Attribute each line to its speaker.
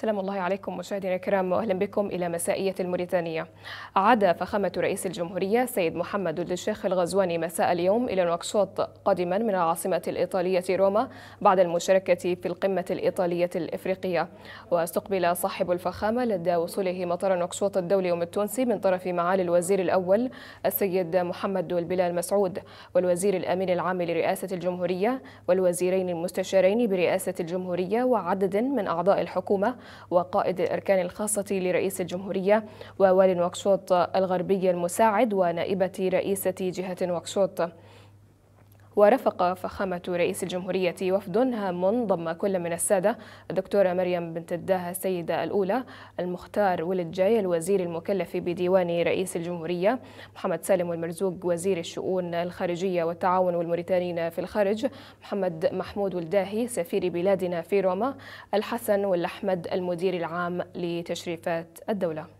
Speaker 1: سلام الله عليكم مشاهدينا الكرام واهلا بكم الى مسائيه الموريتانيه. عاد فخامه رئيس الجمهوريه سيد محمد الشيخ الغزواني مساء اليوم الى نواكشوط قادما من العاصمه الايطاليه روما بعد المشاركه في القمه الايطاليه الافريقيه. واستقبل صاحب الفخامه لدى وصوله مطار نواكشوط الدولي يوم التونسي من طرف معالي الوزير الاول السيد محمد البلال مسعود والوزير الامين العام لرئاسه الجمهوريه والوزيرين المستشارين برئاسه الجمهوريه وعدد من اعضاء الحكومه وقائد الأركان الخاصة لرئيس الجمهورية ووالي نواكشوط الغربي المساعد ونائبة رئيسة جهة نواكشوط ورافق فخامة رئيس الجمهورية وفد هام ضم كل من السادة الدكتورة مريم بنت الداهة السيدة الأولى المختار ولد جاي الوزير المكلف بديوان رئيس الجمهورية محمد سالم المرزوق وزير الشؤون الخارجية والتعاون والموريتانيين في الخارج محمد محمود ولداهي سفير بلادنا في روما الحسن والأحمد المدير العام لتشريفات الدولة